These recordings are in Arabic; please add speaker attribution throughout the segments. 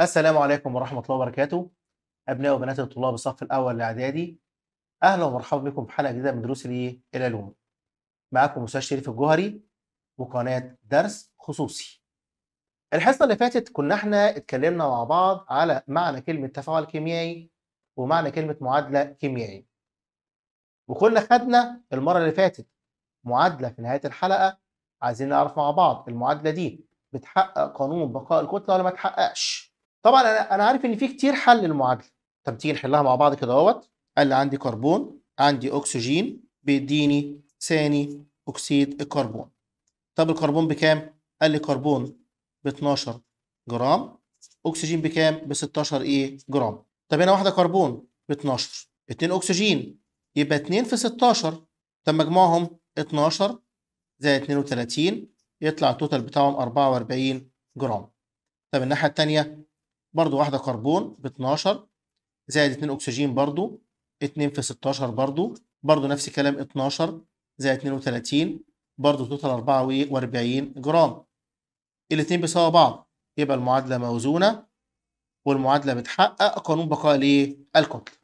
Speaker 1: السلام عليكم ورحمة الله وبركاته أبناء وبنات الطلاب الصف الأول الإعدادي أهلا ومرحبا بكم في حلقة جديدة من دروس العلوم معاكم أستاذ شريف الجوهري وقناة درس خصوصي الحصة اللي فاتت كنا احنا اتكلمنا مع بعض على معنى كلمة تفاعل كيميائي ومعنى كلمة معادلة كيميائي وكنا خدنا المرة اللي فاتت معادلة في نهاية الحلقة عايزين نعرف مع بعض المعادلة دي بتحقق قانون بقاء الكتلة ولا ما تحققش طبعا انا انا عارف ان في كتير حل للمعادله طب تيجي نحلها مع بعض كده اهوت قال لي عندي كربون عندي اكسجين بيديني ثاني اكسيد الكربون طب الكربون بكام قال لي كربون ب 12 جرام اكسجين بكام ب 16 ايه جرام طب هنا واحده كربون ب 12 2 اكسجين يبقى 2 في 16 طب مجموعهم 12 زائد 32 يطلع التوتال بتاعهم 44 جرام طب الناحيه الثانيه برضو واحدة كربون ب 12 زائد 2 أكسجين برضو 2 في 16 برضو برضو نفس الكلام 12 زائد 32 برضو توتال 44 جرام الاثنين بيساوي بعض يبقى المعادلة موزونة والمعادلة بتحقق قانون بقاء الايه؟ الكتلة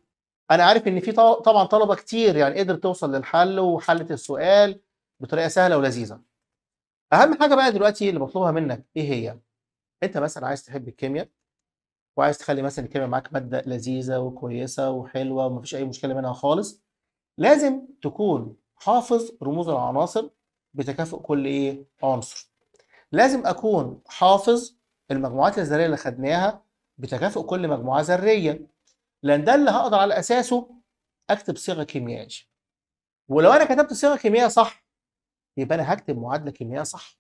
Speaker 1: أنا عارف إن في طبعا طلبة كتير يعني قدرت توصل للحل وحلت السؤال بطريقة سهلة ولذيذة أهم حاجة بقى دلوقتي اللي بطلبها منك إيه هي؟ أنت مثلا عايز تحب الكيمياء وعايز تخلي مثلا الكاميرا معاك ماده لذيذه وكويسه وحلوه ومفيش اي مشكله منها خالص لازم تكون حافظ رموز العناصر بتكافؤ كل ايه عنصر لازم اكون حافظ المجموعات الذريه اللي خدناها بتكافؤ كل مجموعه ذريه لان ده اللي هقدر على اساسه اكتب صيغه كيميائيه ولو انا كتبت صيغه كيميائيه صح يبقى انا هكتب معادله كيميائيه صح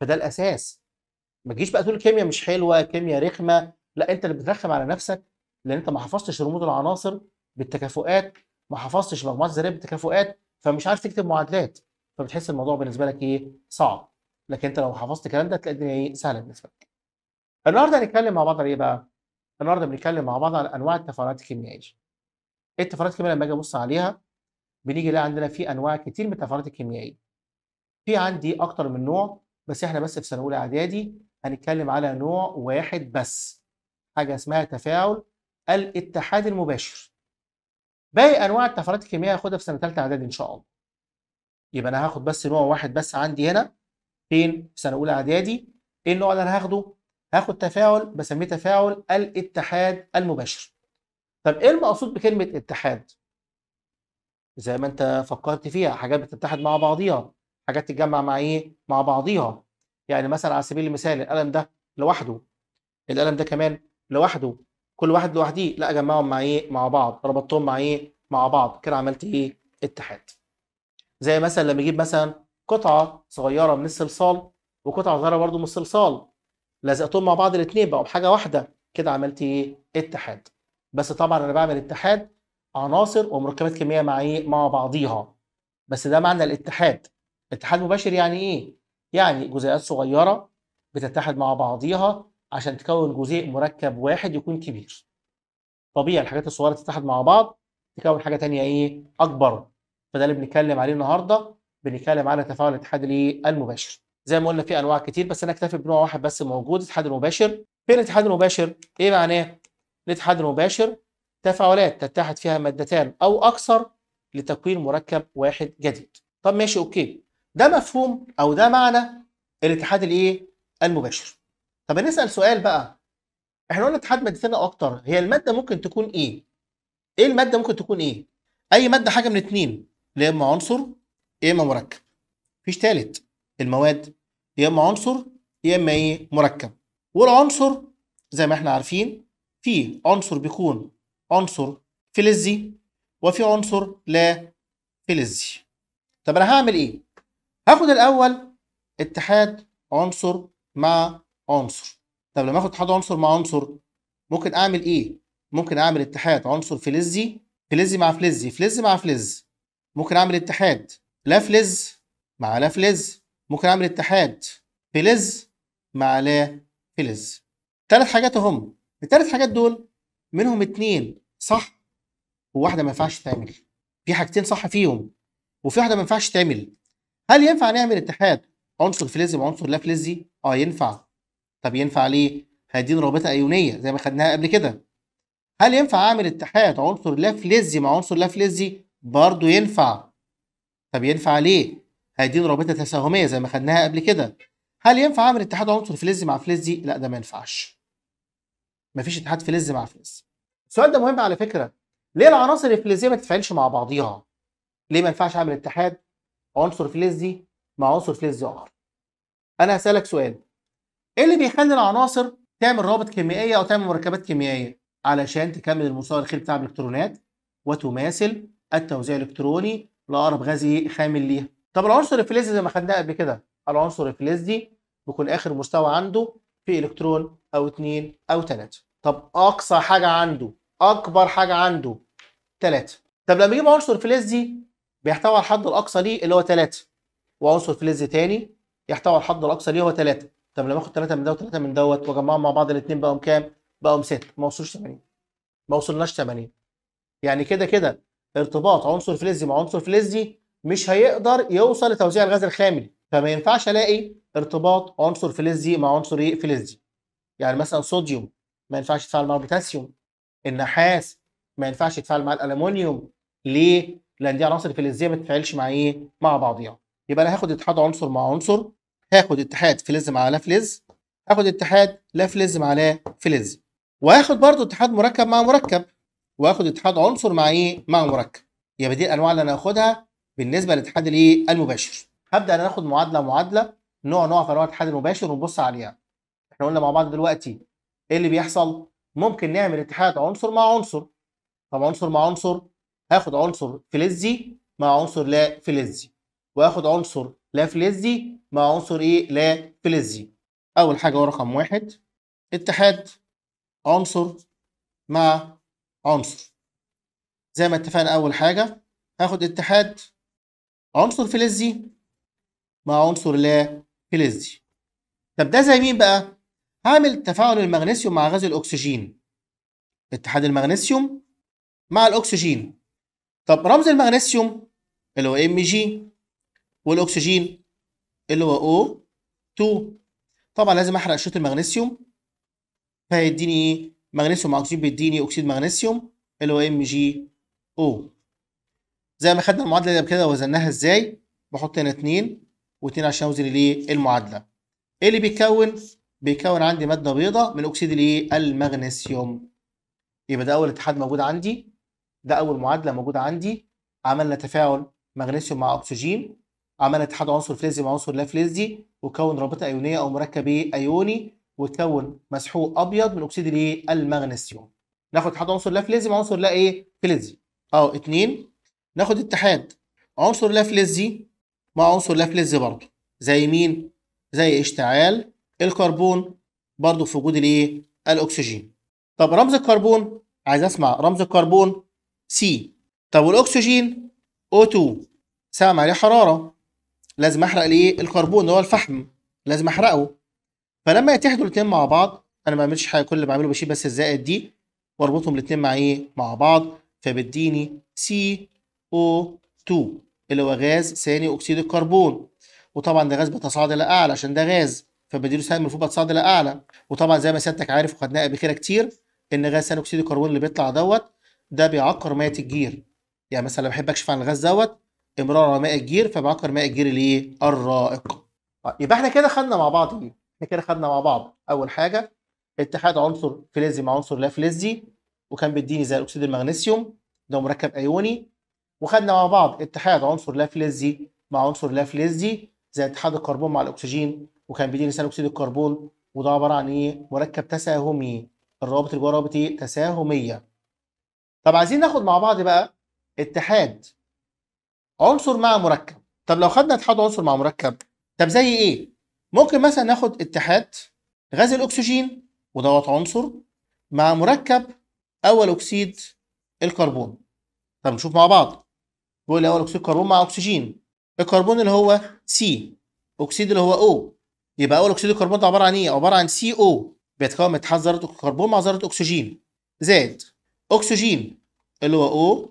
Speaker 1: فده الاساس ما تجيش بقى تقول كيمياء مش حلوه كيمياء رخمه لا انت اللي بترخم على نفسك لان انت ما حفظتش رموز العناصر بالتكافؤات ما حفظتش مجموعات الذريه بالتكافؤات فمش عارف تكتب معادلات فبتحس الموضوع بالنسبه لك ايه صعب لكن انت لو حفظت الكلام ده تلاقي الدنيا ايه سهله بالنسبه لك النهارده هنتكلم مع بعض على ايه بقى النهارده بنتكلم مع بعض على انواع التفاعلات الكيميائيه ايه التفاعلات الكيميائيه لما اجي ابص عليها بنيجي نلاقي عندنا في انواع كتير من التفاعلات الكيميائيه في عندي اكتر من نوع بس احنا بس في سنه اولى اعدادي هنتكلم على نوع واحد بس حاجه اسمها تفاعل الاتحاد المباشر باقي انواع التفاعلات الكيميائيه هاخدها في سنه ثالثه اعدادي ان شاء الله يبقى انا هاخد بس نوع واحد بس عندي هنا فين في سنه اولى اعدادي ايه النوع اللي انا هاخده هاخد تفاعل بسميه تفاعل الاتحاد المباشر طب ايه المقصود بكلمه اتحاد زي ما انت فكرت فيها حاجات بتتحد مع بعضيها حاجات تتجمع مع ايه مع بعضيها يعني مثلا على سبيل المثال القلم ده لوحده القلم ده كمان لوحده كل واحد لوحده لا اجمعهم مع ايه مع بعض ربطتهم مع ايه مع بعض كده عملت ايه اتحاد زي مثلا لما اجيب مثلا قطعه صغيره من الصلصال وقطعه صغيره برضو من الصلصال لزقتهم مع بعض الاثنين بقوا بحاجه واحده كده عملت ايه اتحاد بس طبعا انا بعمل اتحاد عناصر ومركبات كيميائيه مع ايه مع بعضيها بس ده معنى الاتحاد اتحاد مباشر يعني ايه يعني جزيئات صغيره بتتحد مع بعضيها عشان تكون جزيء مركب واحد يكون كبير طبيعي الحاجات الصغيره تتحد مع بعض تكون حاجه تانية ايه اكبر فده اللي بنتكلم عليه النهارده بنتكلم على تفاعل الاتحاد المباشر زي ما قلنا في انواع كتير بس انا اكتفي بنوع واحد بس موجود الاتحاد المباشر فين الاتحاد المباشر ايه معناه الاتحاد المباشر تفاعلات تتحد فيها مادتان او اكثر لتكوين مركب واحد جديد طب ماشي اوكي ده مفهوم او ده معنى الاتحاد الايه المباشر طب هنسال سؤال بقى احنا قلنا اتحاد مادتين اكتر هي الماده ممكن تكون ايه ايه الماده ممكن تكون ايه اي ماده حاجه من اتنين يا اما عنصر يا اما مركب مفيش تالت المواد يا اما عنصر يا اما ايه مركب والعنصر زي ما احنا عارفين في عنصر بيكون عنصر فلزي وفي عنصر لا فلزي طب انا هعمل ايه هاخد الاول اتحاد عنصر مع عنصر طب لما اخد اتحاد عنصر مع عنصر ممكن اعمل ايه ممكن اعمل اتحاد عنصر فلزي فلزي مع فلزي فلز مع فلز ممكن اعمل اتحاد لا فلز مع لا فلز ممكن اعمل اتحاد فلز مع لا فلز ثلاث حاجات هم الثلاث حاجات دول منهم اتنين صح وواحده ما ينفعش تعمل في حاجتين صح فيهم وفي واحده ما ينفعش تعمل هل ينفع نعمل اتحاد عنصر فلزي مع عنصر لا فلزي اه ينفع طب ينفع ليه؟ هيديني رابطه ايونيه زي ما خدناها قبل كده هل ينفع اعمل اتحاد عنصر لا فلزي مع عنصر لا فلزي؟ برضه ينفع طب ينفع ليه؟ هيديني رابطه تساهميه زي ما خدناها قبل كده هل ينفع اعمل اتحاد عنصر فلزي مع فلزي؟ لا ده ما ينفعش مفيش اتحاد فلزي مع فلزي السؤال ده مهم على فكره ليه العناصر الفلزيه ما تتفاعلش مع بعضيها؟ ليه ما ينفعش اعمل اتحاد عنصر فلزي مع عنصر فلزي اخر؟ انا هسالك سؤال ايه اللي بيخلي العناصر تعمل روابط كيميائيه او تعمل مركبات كيميائيه علشان تكمل المستوى الخير بتاع الالكترونات وتماثل التوزيع الالكتروني لاقرب غازي خامل ليها طب العنصر الفلزي زي ما خدناه قبل كده العنصر الفلزي بيكون اخر مستوى عنده في الكترون او اتنين او تلاته طب اقصى حاجه عنده اكبر حاجه عنده تلاته طب لما يجيب عنصر فلزي بيحتوي على الحد الاقصى ليه اللي هو تلاته وعنصر فلزي تاني يحتوي على الحد الاقصى ليه هو تلاته طب لما اخد 3 من ده و3 من دوت واجمعهم مع بعض الاثنين بقوا كام؟ بقوا 6 ما وصلوش 80 ما وصلناش 80 يعني كده كده ارتباط عنصر فلزي مع عنصر فلزي مش هيقدر يوصل لتوزيع الغاز الخامل فما ينفعش الاقي ارتباط عنصر فلزي مع عنصر ايه فلزي يعني مثلا صوديوم ما ينفعش يتفاعل مع البوتاسيوم النحاس ما ينفعش يتفاعل مع الالومنيوم ليه لان دي عناصر فلزيه ما تتفاعلش مع ايه مع بعضيها يبقى انا هاخد اتحاد عنصر مع عنصر هاخد اتحاد فلز مع لا فلز هاخد اتحاد لا فلز مع لا فلز وهاخد برضو اتحاد مركب مع مركب واخد اتحاد عنصر مع ايه مع مركب يبقى دي الانواع اللي انا هاخدها بالنسبه للاتحاد الايه المباشر هبدا انا اخد معادله معادله نوع نوع في انواع الاتحاد المباشر ونبص عليها احنا قلنا مع بعض دلوقتي ايه اللي بيحصل ممكن نعمل اتحاد عنصر مع عنصر طب عنصر مع عنصر هاخد عنصر فلزي مع عنصر لا فلزي واخد عنصر لا فلزي مع عنصر ايه لا فلزي اول حاجه رقم واحد اتحاد عنصر مع عنصر زي ما اتفقنا اول حاجه هاخد اتحاد عنصر فلزي مع عنصر لا فلزي طب ده زي مين بقى هعمل تفاعل المغنيسيوم مع غاز الاكسجين اتحاد المغنيسيوم مع الاكسجين طب رمز المغنيسيوم اللي هو ام جي والاكسجين اللي هو O2 طبعا لازم احرق شريط المغنيسيوم فهيديني ايه مغنيسيوم مع اكسجين بيديني اكسيد مغنيسيوم اللي هو ام جي او زي ما خدنا المعادله دي قبل كده وزناها ازاي بحط هنا 2 و2 عشان اوزن الايه المعادله ايه اللي بيتكون بيكون عندي ماده بيضاء من اكسيد الايه المغنيسيوم يبقى ده اول اتحاد موجود عندي ده اول معادله موجوده عندي عملنا تفاعل مغنيسيوم مع اكسجين عمل اتحاد عنصر فلزي مع عنصر لا فلزي وكون رابطه ايونيه او مركب ايوني وكون مسحوق ابيض من اكسيد الايه المغنيسيوم ناخد اتحاد عنصر لا فلزي مع عنصر لا ايه فلزي اه اتنين ناخد اتحاد عنصر لا فلزي مع عنصر لا فلزي برضه زي مين زي اشتعال الكربون برضه في وجود الايه الاكسجين طب رمز الكربون عايز اسمع رمز الكربون سي طب والاكسجين O2 سامع عليه حراره لازم احرق ليه الكربون اللي هو الفحم لازم احرقه فلما يتحدوا الاثنين مع بعض انا ما بعملش حاجه كل اللي بعمله بشيل بس الزائد دي واربطهم الاثنين مع ايه مع بعض فبتديني سي او 2 اللي هو غاز ثاني اكسيد الكربون وطبعا ده غاز بتصاعد الى اعلى عشان ده غاز فبديله سهم المفروض بتصاعد الى اعلى وطبعا زي ما سيادتك عارف وخدناها قبل كده كتير ان غاز ثاني اكسيد الكربون اللي بيطلع دوت ده بيعكر ميه الجير يعني مثلا لو بحب اكشف عن الغاز دوت امرار ماء الجير فبعكر ماء الجير الايه؟ الرائق. طيب، يبقى احنا كده خدنا مع بعض ايه؟ احنا كده خدنا مع بعض اول حاجه اتحاد عنصر فلزي مع عنصر لا فلزي وكان بيديني زي اكسيد المغنيسيوم ده مركب ايوني وخدنا مع بعض اتحاد عنصر لا فلزي مع عنصر لا فلزي زي اتحاد الكربون مع الاكسجين وكان بيديني ثاني اكسيد الكربون وده عباره عن ايه؟ مركب تساهمي الروابط اللي جوه روابط ايه؟ تساهميه. طب عايزين ناخد مع بعض بقى اتحاد عنصر مع مركب طب لو خدنا اتحاد عنصر مع مركب طب زي ايه ممكن مثلا ناخد اتحاد غاز الاكسجين ودوت عنصر مع مركب اول اكسيد الكربون طب نشوف مع بعض بيقول اول اكسيد الكربون مع اكسجين الكربون اللي هو سي اكسيد اللي هو او يبقى اول اكسيد الكربون ده عباره عن ايه عباره عن سي او بيتكون من اتحاد ذره الكربون مع ذره اكسجين زائد اكسجين اللي هو او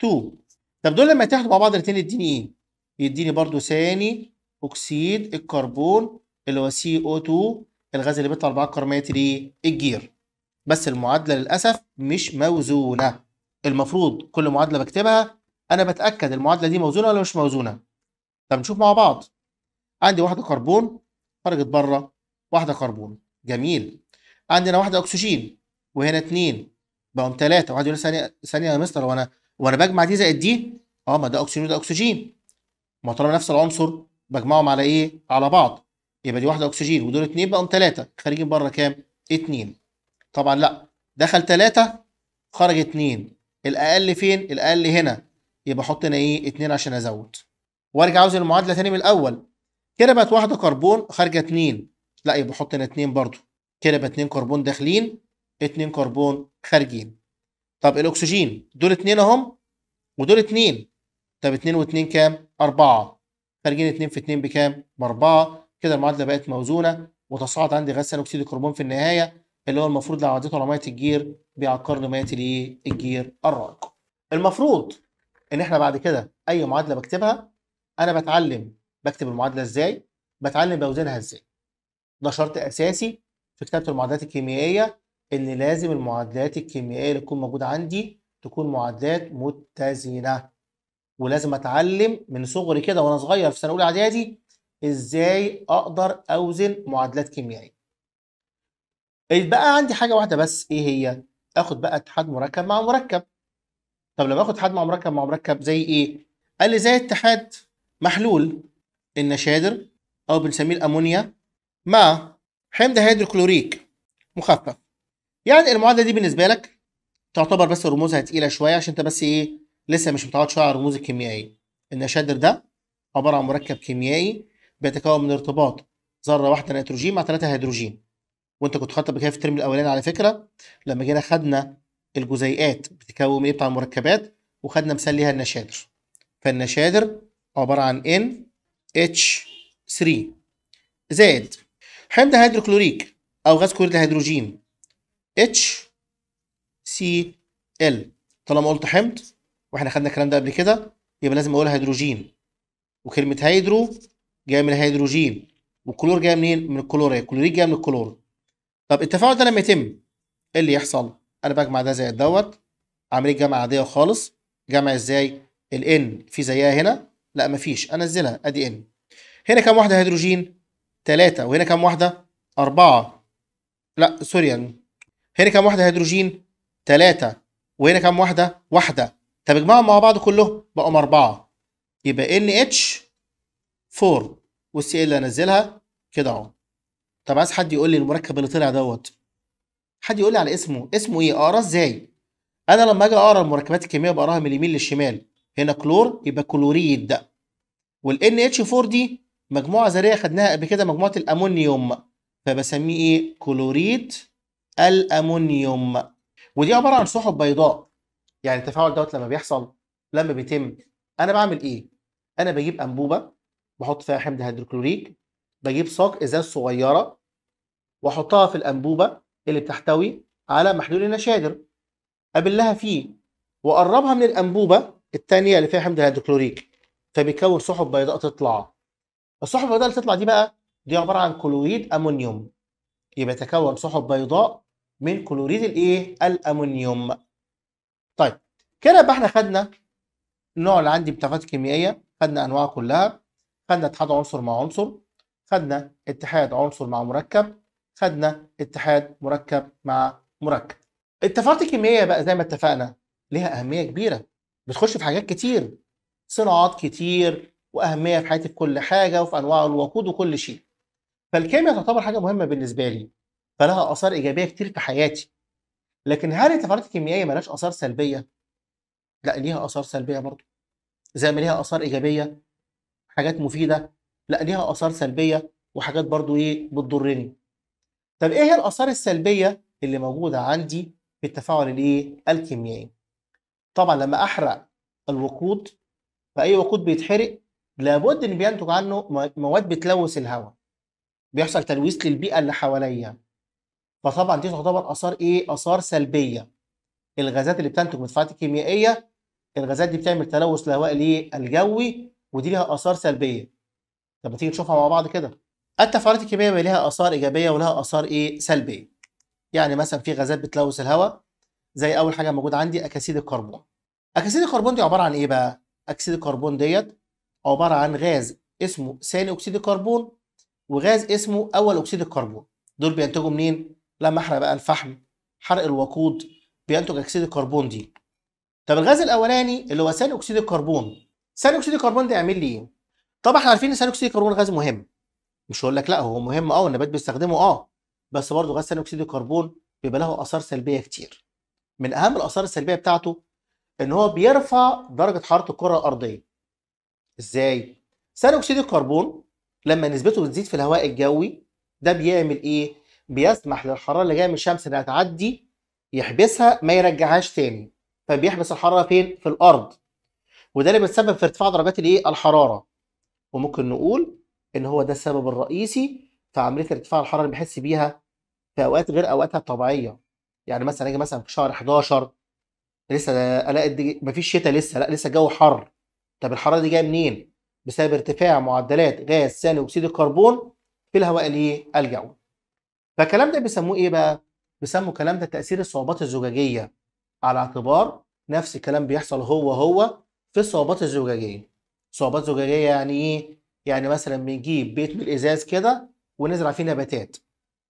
Speaker 1: 2 طب دول لما يتحدوا مع بعض الاثنين يديني ايه؟ يديني برضو ثاني اكسيد الكربون اللي هو سي او 2 الغاز اللي بيطلع اربعه كرماتي ليه؟ الجير بس المعادله للاسف مش موزونه المفروض كل معادله بكتبها انا بتاكد المعادله دي موزونه ولا مش موزونه طب نشوف مع بعض عندي واحده كربون خرجت بره واحده كربون جميل عندنا واحده اكسجين وهنا اتنين بقوا ثلاثه واحد يقول ثانيه ثانيه يا مستر وانا وانا بجمع دي زائد دي اه ما ده اكسجين وده اكسجين ما طالما نفس العنصر بجمعهم على ايه؟ على بعض يبقى دي واحده اكسجين ودول اتنين بقوا ثلاثه خارجين بره كام؟ اتنين طبعا لا دخل ثلاثه خرج اتنين الاقل فين؟ الاقل هنا يبقى احط هنا ايه؟ اتنين عشان ازود وارجع عاوز المعادله تاني من الاول كده بقت واحده كربون خارجه اتنين لا يبقى احط هنا اتنين برضه كده بقى اتنين كربون داخلين اتنين كربون خارجين طب الاكسجين دول اتنين اهم ودول اتنين طب اتنين واتنين كام؟ اربعة خارجين اتنين في اتنين بكام؟ باربعة كده المعادلة بقت موزونة وتصاعد عندي غاز ثاني اكسيد الكربون في النهاية اللي هو المفروض لو عديته على مية الجير بيعكرني مية الايه؟ الجير الرائق. المفروض ان احنا بعد كده اي معادلة بكتبها انا بتعلم بكتب المعادلة ازاي؟ بتعلم بوزنها ازاي؟ ده شرط اساسي في كتابة المعادلات الكيميائية ان لازم المعادلات الكيميائيه اللي تكون موجوده عندي تكون معادلات متزنه ولازم اتعلم من صغري كده وانا صغير في سنه اولى اعدادي ازاي اقدر اوزن معادلات كيميائيه إيه بقى عندي حاجه واحده بس ايه هي اخد بقى اتحاد مركب مع مركب طب لما اخد اتحاد مع مركب مع مركب زي ايه قال لي زي اتحاد محلول النشادر او بنسميه الامونيا مع حمض هيدروكلوريك مخفف يعني المعادله دي بالنسبه لك تعتبر بس رموزها تقيله شويه عشان انت بس ايه لسه مش متعود شويه على الرموز الكيميائيه النشادر ده عباره عن مركب كيميائي بيتكون من ارتباط ذره واحده نيتروجين مع ثلاثه هيدروجين وانت كنت خدت بكده في الترم الاولاني على فكره لما جينا خدنا الجزيئات بتكون ايه بتاع المركبات وخدنا مثال ليها النشادر فالنشادر عباره عن ان اتش 3 زائد حمض هيدروكلوريك او غاز كلور الهيدروجين اتش سي ال طالما قلت حمض واحنا خدنا الكلام ده قبل كده يبقى لازم اقول هيدروجين وكلمه هيدرو جايه من الهيدروجين والكلور جايه منين؟ من الكلور الكلوريد جايه من الكلور طب التفاعل ده لما يتم ايه اللي يحصل؟ انا بجمع ده زائد دوت عمليه جمع عاديه خالص جمع ازاي؟ الان في زيها هنا؟ لا مفيش انزلها ادي ان هنا كام واحده هيدروجين؟ ثلاثة وهنا كام واحدة؟ أربعة لا سوري يعني هنا كام واحده هيدروجين ثلاثه وهنا كام واحده واحده طب اجمعهم مع بعض كلهم بقوا اربعه يبقى nh 4 والسي ال انزلها كده اهو طب عايز حد يقول لي المركب اللي طلع دوت حد يقول لي على اسمه اسمه ايه اقراه ازاي انا لما اجي اقرا المركبات الكيميائيه بقراها من اليمين للشمال هنا كلور يبقى كلوريد وال nh 4 دي مجموعه ذريه خدناها قبل كده مجموعه الامونيوم فبسميه ايه كلوريد الامونيوم ودي عباره عن سحب بيضاء يعني التفاعل دوت لما بيحصل لما بيتم انا بعمل ايه انا بجيب انبوبه بحط فيها حمض هيدروكلوريك بجيب ساق ازاز صغيره واحطها في الانبوبه اللي بتحتوي على محلول النشادر ابلها فيه واقربها من الانبوبه الثانيه اللي فيها حمض الهيدروكلوريك فبيكون سحب بيضاء تطلع السحب البيضاء اللي تطلع دي بقى دي عباره عن كلوريد امونيوم يبقى تكون سحب بيضاء من كلوريد الايه الامونيوم طيب كده يبقى احنا خدنا النوع اللي عندي بتاعات كيميائيه خدنا انواع كلها خدنا اتحاد عنصر مع عنصر خدنا اتحاد عنصر مع مركب خدنا اتحاد مركب مع مركب التفاعلات الكيميائيه بقى زي ما اتفقنا ليها اهميه كبيره بتخش في حاجات كتير صناعات كتير واهميه في حياتي في كل حاجه وفي انواع الوقود وكل شيء فالكيمياء تعتبر حاجه مهمه بالنسبه لي فلها اثار ايجابيه كتير في حياتي لكن هل التفاعلات الكيميائيه مالهاش اثار سلبيه لا ليها اثار سلبيه برضو زي ما ليها اثار ايجابيه حاجات مفيده لا ليها اثار سلبيه وحاجات برضو ايه بتضرني طب ايه هي الاثار السلبيه اللي موجوده عندي في التفاعل الايه الكيميائي طبعا لما احرق الوقود فاي وقود بيتحرق لابد ان بينتج عنه مواد بتلوث الهواء بيحصل تلويث للبيئه اللي حواليا فطبعا دي تعتبر اثار ايه اثار سلبيه الغازات اللي بتنتج من التفاعلات الكيميائيه الغازات دي بتعمل تلوث للهواء الجوي ودي ليها اثار سلبيه طب ما تيجي نشوفها مع بعض كده التفاعلات الكيميائيه ليها اثار ايجابيه ولها اثار ايه سلبيه يعني مثلا في غازات بتلوث الهواء زي اول حاجه موجوده عندي اكاسيد الكربون اكاسيد الكربون دي عباره عن ايه بقى اكسيد الكربون ديت عباره عن غاز اسمه ثاني اكسيد الكربون وغاز اسمه اول اكسيد الكربون دول بينتجوا منين لما احرق بقى الفحم حرق الوقود بينتج اكسيد الكربون دي طب الغاز الاولاني اللي هو ثاني اكسيد الكربون ثاني اكسيد الكربون ده يعمل لي ايه طبعا احنا عارفين ان ثاني اكسيد الكربون غاز مهم مش هقول لك لا هو مهم اه النبات بيستخدمه اه بس برضه غاز ثاني اكسيد الكربون بيبقى له اثار سلبيه كتير من اهم الاثار السلبيه بتاعته ان هو بيرفع درجه حراره الكره الارضيه ازاي ثاني اكسيد الكربون لما نسبته بتزيد في الهواء الجوي ده بيعمل ايه بيسمح للحراره اللي جايه من الشمس انها تعدي يحبسها ما يرجعهاش تاني فبيحبس طيب الحراره فين في الارض وده اللي بيتسبب في ارتفاع درجات الايه الحراره وممكن نقول ان هو ده السبب الرئيسي في عمليه ارتفاع الحراره اللي بيحس بيها في اوقات غير اوقاتها الطبيعيه يعني مثلا اجي مثلا في شهر 11 لسه الاقي مفيش شتاء لسه لا لسه الجو حر طب الحراره دي جايه منين بسبب ارتفاع معدلات غاز ثاني اكسيد الكربون في الهواء الايه الجوي فالكلام ده بيسموه ايه بقى؟ بيسموا الكلام ده تاثير الصعوبات الزجاجيه على اعتبار نفس الكلام بيحصل هو هو في الصعوبات الزجاجيه. صعوبات زجاجيه يعني ايه؟ يعني مثلا بنجيب بيت من الازاز كده ونزرع فيه نباتات.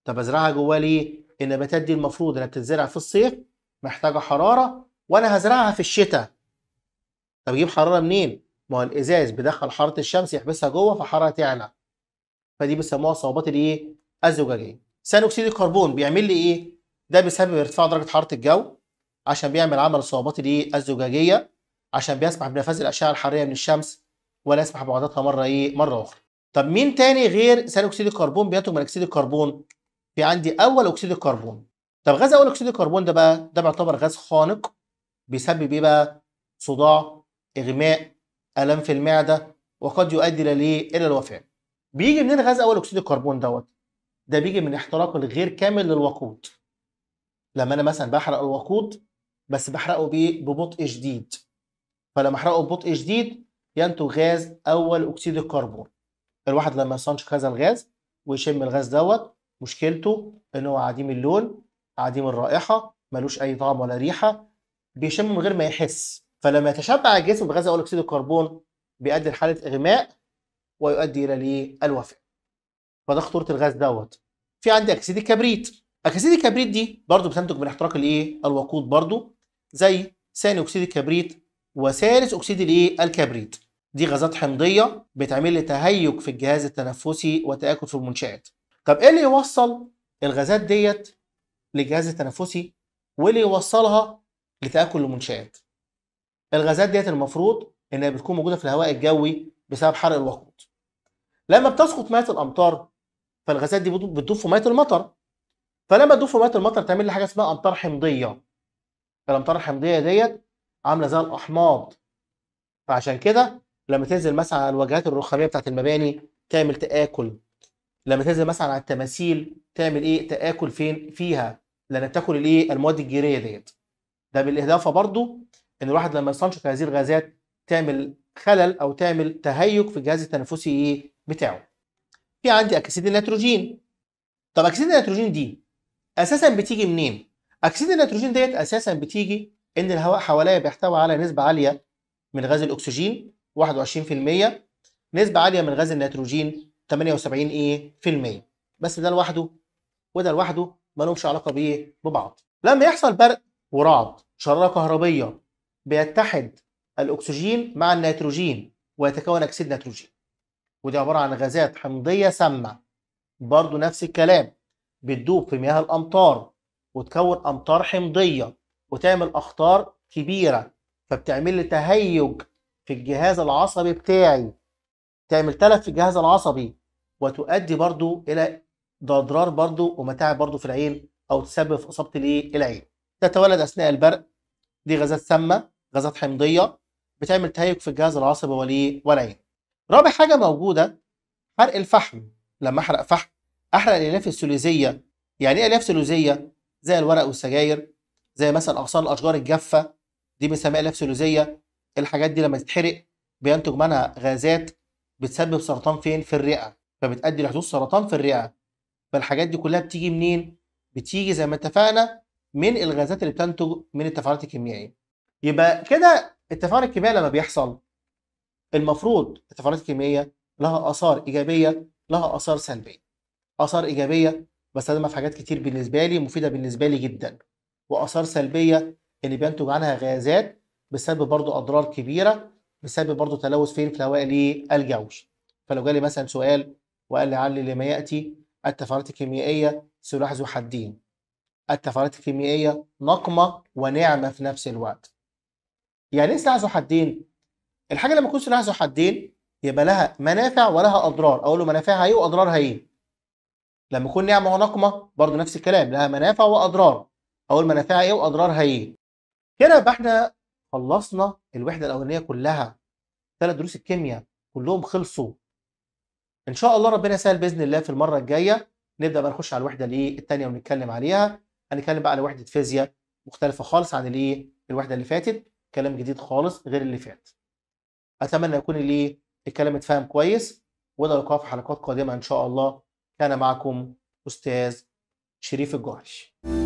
Speaker 1: طب ازرعها جواه ليه؟ النباتات دي المفروض انها بتتزرع في الصيف محتاجه حراره وانا هزرعها في الشتاء. طب اجيب حراره منين؟ ما هو الازاز بيدخل حراره الشمس يحبسها جوه فحرارة تعلى. فدي بيسموها الصعوبات الايه؟ الزجاجيه. ثاني اكسيد الكربون بيعمل لي ايه؟ ده بيسبب ارتفاع درجه حراره الجو عشان بيعمل عمل الصوبات الايه الزجاجيه عشان بيسمح بنفاذ الاشعه الحراريه من الشمس ولا يسمح بعوضتها مره ايه مره اخرى. طب مين تاني غير ثاني اكسيد الكربون بينتج من اكسيد الكربون؟ في عندي اول اكسيد الكربون. طب غاز اول اكسيد الكربون ده بقى ده بيعتبر غاز خانق بيسبب ايه بقى؟ صداع، اغماء، الام في المعده وقد يؤدي الى ايه؟ الى الوفاه. بيجي منين غاز اول اكسيد الكربون دوت؟ ده بيجي من احتراق الغير كامل للوقود لما انا مثلا بحرق الوقود بس بحرقه بايه ببطء شديد فلما احرقه ببطء شديد ينتج غاز اول اكسيد الكربون الواحد لما يستنشق هذا الغاز ويشم الغاز دوت مشكلته ان هو عديم اللون عديم الرائحه ملوش اي طعم ولا ريحه بيشم من غير ما يحس فلما يتشبع الجسم بغاز اول اكسيد الكربون بيؤدي لحاله اغماء ويؤدي الى الوفاه فده خطوره الغاز دوت في عندي اكسيد الكبريت اكسيد الكبريت دي برضو بتنتج من احتراق الايه الوقود برضو زي ثاني اكسيد الكبريت وثالث اكسيد الايه الكبريت دي غازات حمضيه بتعمل لي تهيج في الجهاز التنفسي وتاكل في المنشات طب ايه اللي يوصل الغازات ديت للجهاز التنفسي وايه اللي يوصلها لتاكل المنشات الغازات ديت المفروض انها بتكون موجوده في الهواء الجوي بسبب حرق الوقود لما بتسقط ميه الامطار فالغازات دي بتدوب في ميه المطر فلما تدوب في ميه المطر تعمل لي حاجه اسمها امطار حمضيه الامطار الحمضيه ديت عامله زي الاحماض فعشان كده لما تنزل مثلا على الواجهات الرخاميه بتاعت المباني تعمل تاكل لما تنزل مثلا على التماثيل تعمل ايه تاكل فين فيها لان بتاكل الايه المواد الجيريه ديت ده بالاضافه برضو ان الواحد لما يستنشق هذه الغازات تعمل خلل او تعمل تهيج في الجهاز التنفسي ايه بتاعه في عندي اكسيد النيتروجين طب اكسيد النيتروجين دي اساسا بتيجي منين اكسيد النيتروجين ديت اساسا بتيجي ان الهواء حواليا بيحتوي على نسبه عاليه من غاز الاكسجين 21% نسبه عاليه من غاز النيتروجين 78 ايه في المية بس ده لوحده وده لوحده ما لهمش علاقه بايه ببعض لما يحصل برق ورعد شراره كهربيه بيتحد الاكسجين مع النيتروجين ويتكون اكسيد نيتروجين ودي عبارة عن غازات حمضية سامة برضو نفس الكلام بتدوب في مياه الأمطار وتكون أمطار حمضية وتعمل أخطار كبيرة فبتعمل لي تهيج في الجهاز العصبي بتاعي تعمل تلف في الجهاز العصبي وتؤدي برضو إلى أضرار برضو ومتاعب برضو في العين أو تسبب في إصابة العين تتولد أثناء البرق دي غازات سامة غازات حمضية بتعمل تهيج في الجهاز العصبي والعين رابع حاجة موجودة حرق الفحم لما أحرق فحم أحرق الألياف السلوزية يعني إيه ألياف سلوزية؟ زي الورق والسجاير زي مثلا أغصان الأشجار الجافة دي بنسميها ألياف سلوزية الحاجات دي لما تتحرق بينتج منها غازات بتسبب سرطان فين؟ في الرئة فبتؤدي لحدوث سرطان في الرئة فالحاجات دي كلها بتيجي منين؟ بتيجي زي ما اتفقنا من الغازات اللي بتنتج من التفاعلات الكيميائية يبقى كده التفاعل الكيميائي لما بيحصل المفروض التفاعلات الكيميائيه لها اثار ايجابيه لها اثار سلبيه اثار ايجابيه بستخدمها في حاجات كتير بالنسبه لي مفيده بالنسبه لي جدا واثار سلبيه اللي بينتج عنها غازات بسبب برضه اضرار كبيره بسبب برضه تلوث فين في الهواء للجوش فلو جالي مثلا سؤال وقال لي علي لما ياتي التفاعلات الكيميائيه سلاح ذو حدين التفاعلات الكيميائيه نقمه ونعمه في نفس الوقت يعني ايه سلاح ذو حدين الحاجه لما يكون لها ذو حدين يبقى لها منافع ولها اضرار اقول له منافعها ايه واضرارها ايه لما يكون نعمه ونقمه برضه نفس الكلام لها منافع واضرار اقول منافعها ايه واضرارها ايه كده يبقى احنا خلصنا الوحده الاولانيه كلها ثلاث دروس الكيمياء كلهم خلصوا ان شاء الله ربنا يسهل باذن الله في المره الجايه نبدا بقى نخش على الوحده الايه الثانيه ونتكلم عليها هنتكلم بقى على وحده فيزياء مختلفه خالص عن الايه الوحده اللي فاتت كلام جديد خالص غير اللي فات اتمنى يكون لي الكلام اتفهم كويس وده لقاء في حلقات قادمه ان شاء الله كان معكم استاذ شريف الجهري